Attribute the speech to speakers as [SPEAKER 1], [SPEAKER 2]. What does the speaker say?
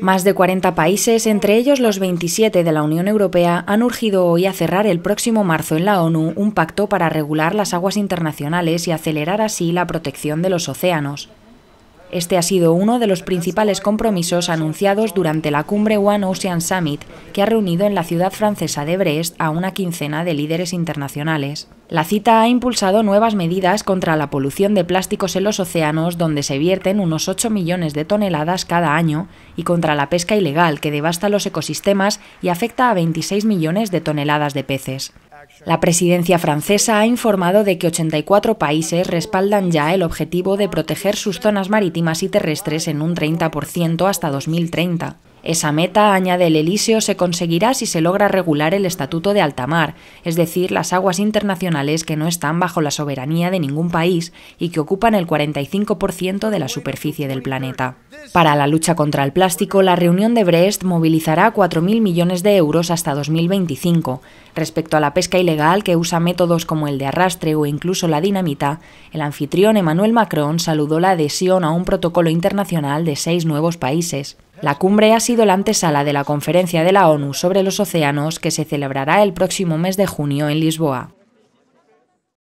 [SPEAKER 1] Más de 40 países, entre ellos los 27 de la Unión Europea, han urgido hoy a cerrar el próximo marzo en la ONU un pacto para regular las aguas internacionales y acelerar así la protección de los océanos. Este ha sido uno de los principales compromisos anunciados durante la cumbre One Ocean Summit, que ha reunido en la ciudad francesa de Brest a una quincena de líderes internacionales. La cita ha impulsado nuevas medidas contra la polución de plásticos en los océanos, donde se vierten unos 8 millones de toneladas cada año, y contra la pesca ilegal, que devasta los ecosistemas y afecta a 26 millones de toneladas de peces. La presidencia francesa ha informado de que 84 países respaldan ya el objetivo de proteger sus zonas marítimas y terrestres en un 30% hasta 2030. Esa meta, añade el Elíseo, se conseguirá si se logra regular el Estatuto de Altamar, es decir, las aguas internacionales que no están bajo la soberanía de ningún país y que ocupan el 45% de la superficie del planeta. Para la lucha contra el plástico, la reunión de Brest movilizará 4.000 millones de euros hasta 2025. Respecto a la pesca ilegal, que usa métodos como el de arrastre o incluso la dinamita, el anfitrión Emmanuel Macron saludó la adhesión a un protocolo internacional de seis nuevos países. La cumbre ha sido la antesala de la conferencia de la ONU sobre los océanos que se celebrará el próximo mes de junio en Lisboa.